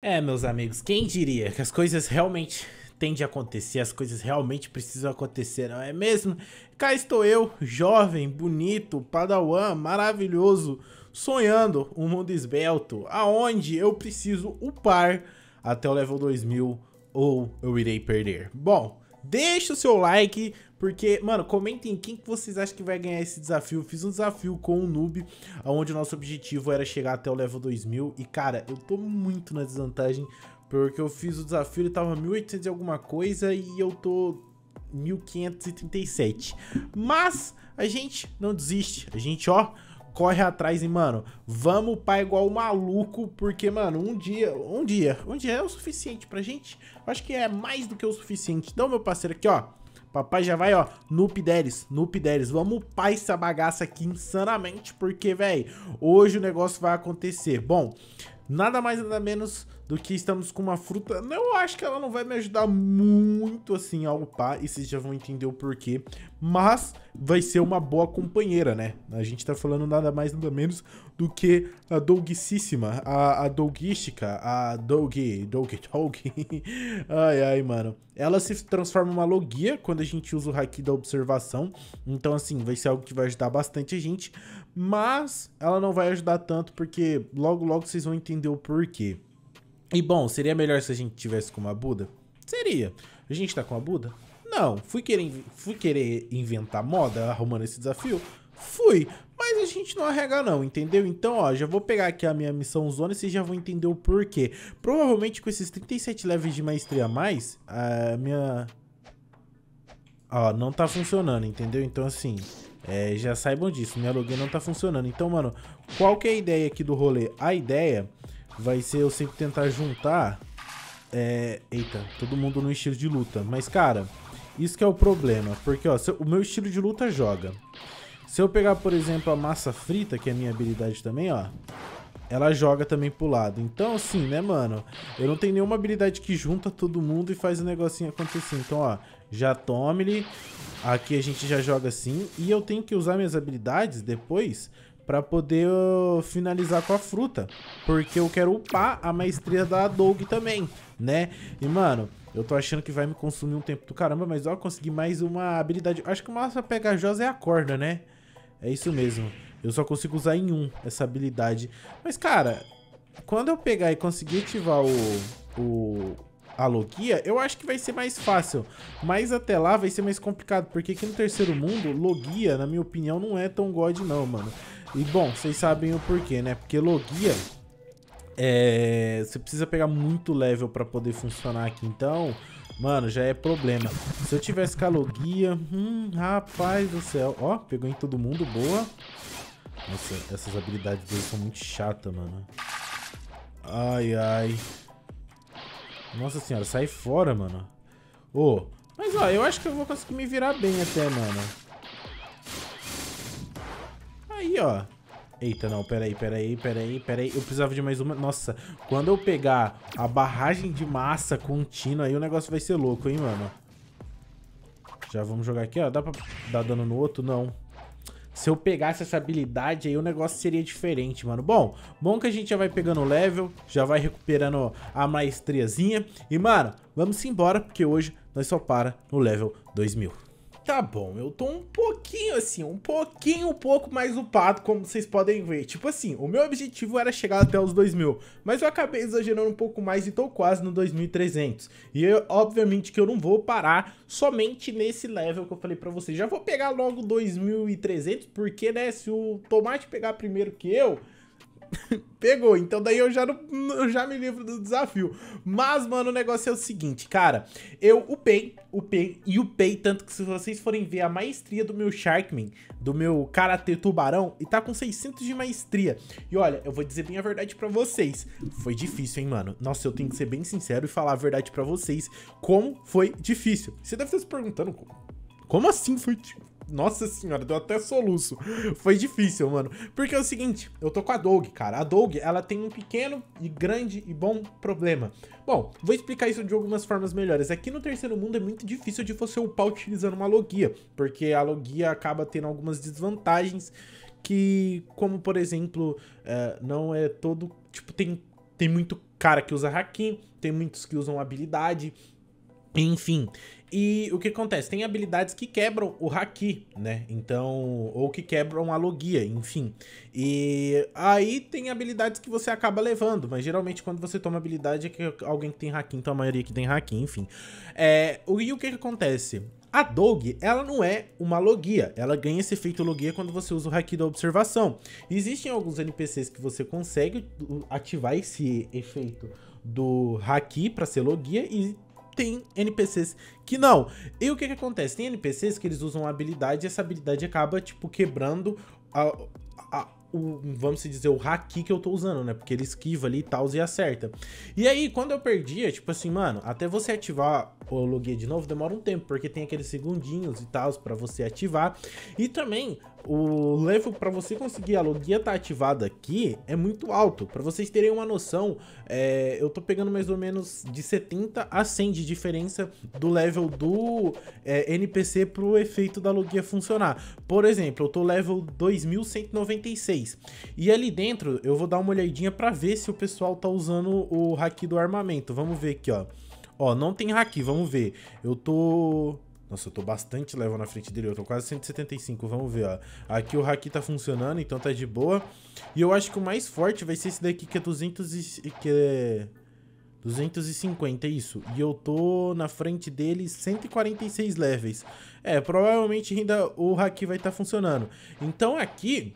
É, meus amigos, quem diria que as coisas realmente têm de acontecer, as coisas realmente precisam acontecer, não é mesmo? Cá estou eu, jovem, bonito, padawan, maravilhoso, sonhando um mundo esbelto, aonde eu preciso upar até o level 2000 ou eu irei perder. Bom, Deixa o seu like, porque, mano, comentem quem que vocês acham que vai ganhar esse desafio. Eu fiz um desafio com um noob, onde o nosso objetivo era chegar até o level 2000. E, cara, eu tô muito na desvantagem, porque eu fiz o desafio, ele tava 1800 e alguma coisa, e eu tô 1537. Mas a gente não desiste, a gente, ó, corre atrás e, mano, vamos upar igual maluco, porque, mano, um dia, um dia, um dia é o suficiente pra gente. Acho que é mais do que o suficiente. Então, meu parceiro, aqui, ó. Papai já vai, ó, noop Deres, noop Deres. Vamos upar essa bagaça aqui insanamente, porque, velho, hoje o negócio vai acontecer. Bom, nada mais nada menos do que estamos com uma fruta. Eu acho que ela não vai me ajudar muito assim a upar, e vocês já vão entender o porquê. Mas vai ser uma boa companheira, né? A gente tá falando nada mais nada menos do que a Dolguicíssima, a, a a Doug, Doug, Doug. ai, ai, mano. Ela se transforma em uma logia quando a gente usa o haki da observação. Então, assim, vai ser algo que vai ajudar bastante a gente. Mas ela não vai ajudar tanto, porque logo, logo vocês vão entender o porquê. E bom, seria melhor se a gente tivesse com uma Buda? Seria. A gente tá com a Buda? Não. Fui querer, fui querer inventar moda arrumando esse desafio? Fui. Mas a gente não arrega não, entendeu? Então, ó, já vou pegar aqui a minha missão zona e vocês já vão entender o porquê. Provavelmente com esses 37 levels de maestria a mais, a minha... Ó, não tá funcionando, entendeu? Então, assim, é, já saibam disso, minha login não tá funcionando. Então, mano, qual que é a ideia aqui do rolê? A ideia vai ser eu sempre tentar juntar. É, eita, todo mundo no estilo de luta. Mas, cara, isso que é o problema. Porque, ó, o meu estilo de luta joga. Se eu pegar, por exemplo, a massa frita, que é a minha habilidade também, ó. Ela joga também pro lado. Então, assim, né, mano? Eu não tenho nenhuma habilidade que junta todo mundo e faz o negocinho acontecer. Então, ó, já tome ele. Aqui a gente já joga assim. E eu tenho que usar minhas habilidades depois para poder uh, finalizar com a fruta. Porque eu quero upar a maestria da Doug também, né? E, mano, eu tô achando que vai me consumir um tempo do caramba, mas ó, consegui mais uma habilidade. Acho que o massa pegajosa é a corda, né? É isso mesmo. Eu só consigo usar em um essa habilidade. Mas, cara, quando eu pegar e conseguir ativar o, o, a Logia, eu acho que vai ser mais fácil. Mas até lá vai ser mais complicado, porque aqui no terceiro mundo, Logia, na minha opinião, não é tão god não, mano. E bom, vocês sabem o porquê, né? Porque logia é, você precisa pegar muito level para poder funcionar aqui, então, mano, já é problema. Se eu tivesse Logia... hum, rapaz do céu. Ó, pegou em todo mundo, boa. Nossa, essas habilidades dele são muito chatas, mano. Ai, ai. Nossa senhora, sai fora, mano. Ô, oh, mas ó, eu acho que eu vou conseguir me virar bem até, mano aí, ó. Eita, não, peraí, peraí, peraí, peraí. Eu precisava de mais uma. Nossa, quando eu pegar a barragem de massa contínua, aí o negócio vai ser louco, hein, mano. Já vamos jogar aqui, ó. Dá pra dar dano no outro? Não. Se eu pegasse essa habilidade aí, o negócio seria diferente, mano. Bom, bom que a gente já vai pegando o level, já vai recuperando a maestriazinha. E, mano, vamos embora, porque hoje nós só para no level 2000. Tá bom, eu tô um pouquinho assim, um pouquinho, um pouco mais upado, como vocês podem ver. Tipo assim, o meu objetivo era chegar até os 2000, mas eu acabei exagerando um pouco mais e tô quase no 2300. E eu, obviamente que eu não vou parar somente nesse level que eu falei pra vocês. Já vou pegar logo 2300, porque né, se o Tomate pegar primeiro que eu pegou. Então daí eu já, não, eu já me livro do desafio. Mas, mano, o negócio é o seguinte, cara. Eu upei, upei e upei tanto que se vocês forem ver a maestria do meu Sharkman, do meu Karate Tubarão, e tá com 600 de maestria. E olha, eu vou dizer bem a verdade pra vocês. Foi difícil, hein, mano? Nossa, eu tenho que ser bem sincero e falar a verdade pra vocês. Como foi difícil. Você deve estar se perguntando como... Como assim foi, nossa senhora, deu até soluço. Foi difícil, mano. Porque é o seguinte, eu tô com a Dog, cara. A Dog, ela tem um pequeno e grande e bom problema. Bom, vou explicar isso de algumas formas melhores. Aqui é no terceiro mundo é muito difícil de você upar utilizando uma logia, porque a logia acaba tendo algumas desvantagens que, como por exemplo, é, não é todo... Tipo, tem, tem muito cara que usa hacking, tem muitos que usam habilidade, enfim, e o que acontece? Tem habilidades que quebram o haki, né? Então, ou que quebram a logia, enfim. E aí tem habilidades que você acaba levando, mas geralmente quando você toma habilidade é que alguém que tem haki, então a maioria que tem haki, enfim. É, e o que, que acontece? A Dog, ela não é uma logia, ela ganha esse efeito logia quando você usa o haki da observação. Existem alguns NPCs que você consegue ativar esse efeito do haki para ser logia e tem NPCs que não. E o que que acontece? Tem NPCs que eles usam uma habilidade e essa habilidade acaba, tipo, quebrando a, a, o, vamos dizer, o haki que eu tô usando, né? Porque ele esquiva ali e tal e acerta. E aí, quando eu perdia, tipo assim, mano, até você ativar o login de novo demora um tempo, porque tem aqueles segundinhos e tal para você ativar. E também, o level para você conseguir a logia tá ativada aqui é muito alto. Para vocês terem uma noção, é, eu tô pegando mais ou menos de 70 a 100 de diferença do level do é, NPC pro efeito da logia funcionar. Por exemplo, eu tô level 2196 e ali dentro eu vou dar uma olhadinha para ver se o pessoal tá usando o haki do armamento. Vamos ver aqui, ó. Ó, não tem haki, vamos ver. Eu tô... Nossa, eu tô bastante level na frente dele. Eu tô quase 175, vamos ver, ó. Aqui o Haki tá funcionando, então tá de boa. E eu acho que o mais forte vai ser esse daqui, que é 200 e... Que é... 250, é isso. E eu tô na frente dele 146 levels. É, provavelmente ainda o Haki vai estar tá funcionando. Então aqui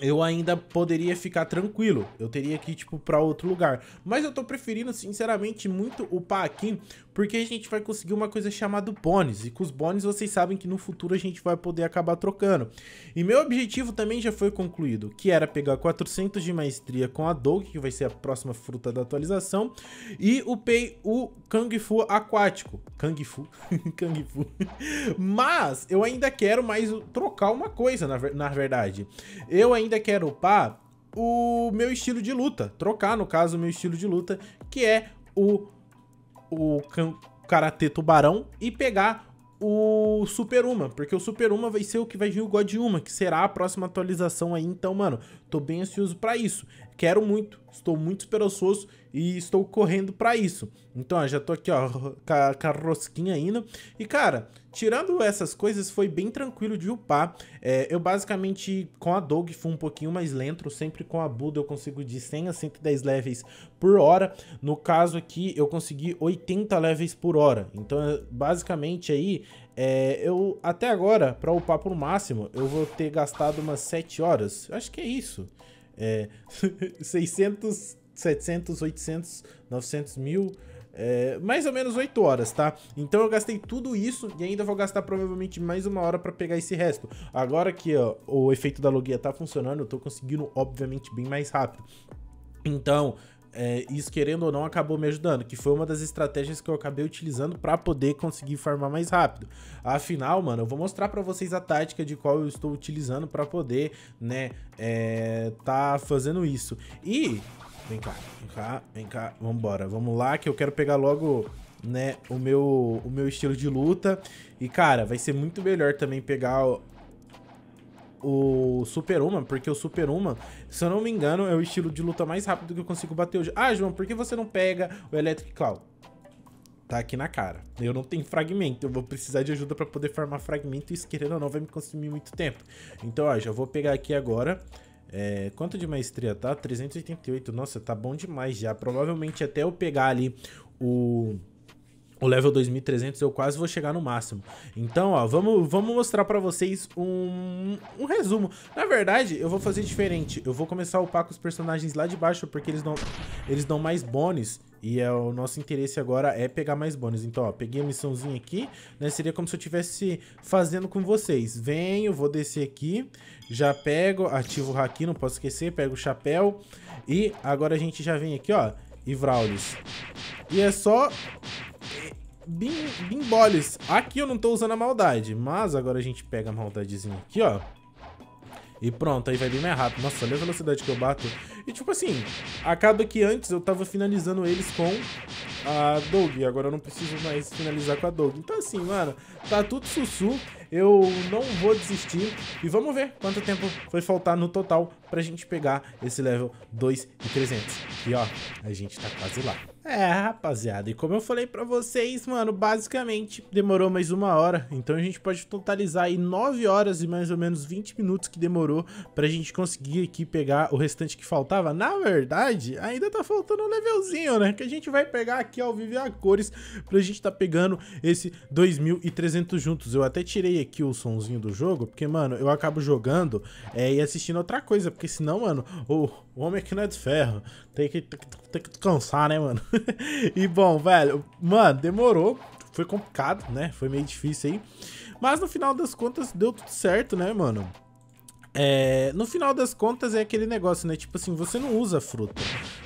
eu ainda poderia ficar tranquilo. Eu teria que ir, tipo, pra outro lugar. Mas eu tô preferindo, sinceramente, muito upar aqui, porque a gente vai conseguir uma coisa chamada bônus, e com os bônus vocês sabem que no futuro a gente vai poder acabar trocando. E meu objetivo também já foi concluído, que era pegar 400 de maestria com a Doug, que vai ser a próxima fruta da atualização, e upei o Kung Fu aquático. Kung Fu? Kung Fu. Mas eu ainda quero mais trocar uma coisa, na, na verdade. Eu ainda quero upar o meu estilo de luta, trocar no caso o meu estilo de luta, que é o o Karatê Tubarão e pegar o Super Uma, porque o Super Uma vai ser o que vai vir o God Uma, que será a próxima atualização aí. Então, mano, tô bem ansioso para isso. Quero muito, estou muito esperançoso e estou correndo para isso. Então, ó, já tô aqui, ó, com a, com a rosquinha ainda. E, cara, Tirando essas coisas, foi bem tranquilo de upar. É, eu basicamente, com a Dog, fui um pouquinho mais lento. Sempre com a Buda eu consigo de 100 a 110 levels por hora. No caso aqui, eu consegui 80 levels por hora. Então, é, basicamente aí, é, eu até agora, pra upar pro máximo, eu vou ter gastado umas 7 horas. acho que é isso. É, 600, 700, 800, 900 mil é, mais ou menos 8 horas, tá? Então eu gastei tudo isso e ainda vou gastar provavelmente mais uma hora para pegar esse resto. Agora que ó, o efeito da logia tá funcionando, eu tô conseguindo, obviamente, bem mais rápido. Então, é, isso querendo ou não acabou me ajudando, que foi uma das estratégias que eu acabei utilizando para poder conseguir farmar mais rápido. Afinal, mano, eu vou mostrar para vocês a tática de qual eu estou utilizando para poder, né, é, tá fazendo isso. E Vem cá, vem cá, vem cá. Vambora, vamos lá que eu quero pegar logo, né, o meu, o meu estilo de luta. E, cara, vai ser muito melhor também pegar o, o Super Uma, porque o Super Uma, se eu não me engano, é o estilo de luta mais rápido que eu consigo bater hoje. Ah, João, por que você não pega o Electric Cloud? Tá aqui na cara. Eu não tenho fragmento, eu vou precisar de ajuda pra poder farmar fragmento e isso, querendo ou não, vai me consumir muito tempo. Então, ó, já vou pegar aqui agora é, quanto de maestria tá? 388. Nossa, tá bom demais já. Provavelmente até eu pegar ali o o level 2300 eu quase vou chegar no máximo. Então, ó, vamos, vamos mostrar pra vocês um, um resumo. Na verdade, eu vou fazer diferente. Eu vou começar a upar com os personagens lá de baixo, porque eles dão, eles dão mais bônus e é, o nosso interesse agora é pegar mais bônus. Então, ó, peguei a missãozinha aqui, né? Seria como se eu estivesse fazendo com vocês. Venho, vou descer aqui, já pego, ativo o haki, não posso esquecer, pego o chapéu. E agora a gente já vem aqui, ó, e Vraulis. E é só... Eh, bim, bimboles. Aqui eu não tô usando a maldade, mas agora a gente pega a maldadezinha aqui, ó. E pronto, aí vai bem mais rápido. Nossa, olha a velocidade que eu bato. E tipo assim, acaba que antes eu tava finalizando eles com a Doug. Agora eu não preciso mais finalizar com a Doug. Então assim, mano, tá tudo sussu eu não vou desistir. E vamos ver quanto tempo foi faltar no total pra gente pegar esse level 2 e 300. E ó, a gente tá quase lá. É, rapaziada, e como eu falei pra vocês, mano, basicamente demorou mais uma hora, então a gente pode totalizar aí 9 horas e mais ou menos 20 minutos que demorou pra gente conseguir aqui pegar o restante que faltava. Na verdade, ainda tá faltando um levelzinho, né, que a gente vai pegar aqui ao vivo a cores pra gente tá pegando esse 2.300 juntos. Eu até tirei aqui o sonzinho do jogo, porque, mano, eu acabo jogando é, e assistindo outra coisa, porque senão, mano, o, o homem aqui é não é de ferro. Tem que, tem que, tem que né, mano? e, bom, velho, mano, demorou. Foi complicado, né? Foi meio difícil aí. Mas no final das contas deu tudo certo, né, mano? É, no final das contas é aquele negócio, né? Tipo assim, você não usa fruta.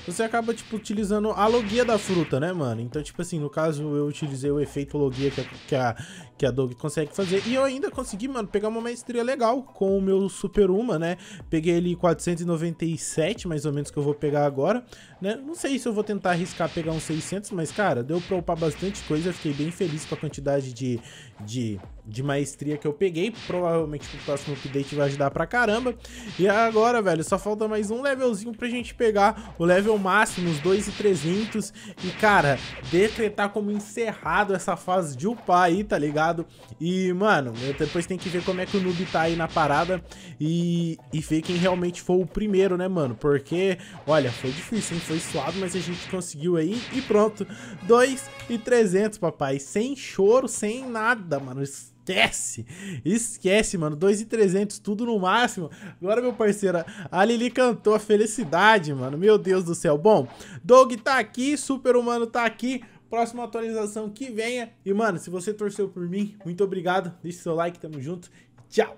Você acaba, tipo, utilizando a logia da fruta, né, mano? Então, tipo assim, no caso eu utilizei o efeito logia que a, que a, que a Dog consegue fazer. E eu ainda consegui, mano, pegar uma maestria legal com o meu Super Uma, né? Peguei ele 497, mais ou menos, que eu vou pegar agora, né? Não sei se eu vou tentar arriscar pegar uns 600, mas, cara, deu pra upar bastante coisa. Fiquei bem feliz com a quantidade de, de, de maestria que eu peguei. Provavelmente pro próximo update vai ajudar pra caramba. E agora, velho, só falta mais um levelzinho pra gente pegar o level máximo, os 2,300. E, cara, decretar como encerrado essa fase de upar aí, tá ligado? E, mano, depois tem que ver como é que o noob tá aí na parada e, e ver quem realmente foi o primeiro, né, mano? Porque, olha, foi difícil, hein? Foi suado, mas a gente conseguiu aí e pronto. 2,300, papai. Sem choro, sem nada nada, mano. Esquece. Esquece, mano. 2,300, tudo no máximo. Agora, meu parceiro, a Lili cantou a felicidade, mano. Meu Deus do céu. Bom, Doug tá aqui, Super Humano tá aqui próxima atualização que venha. E, mano, se você torceu por mim, muito obrigado. Deixe seu like, tamo junto. Tchau!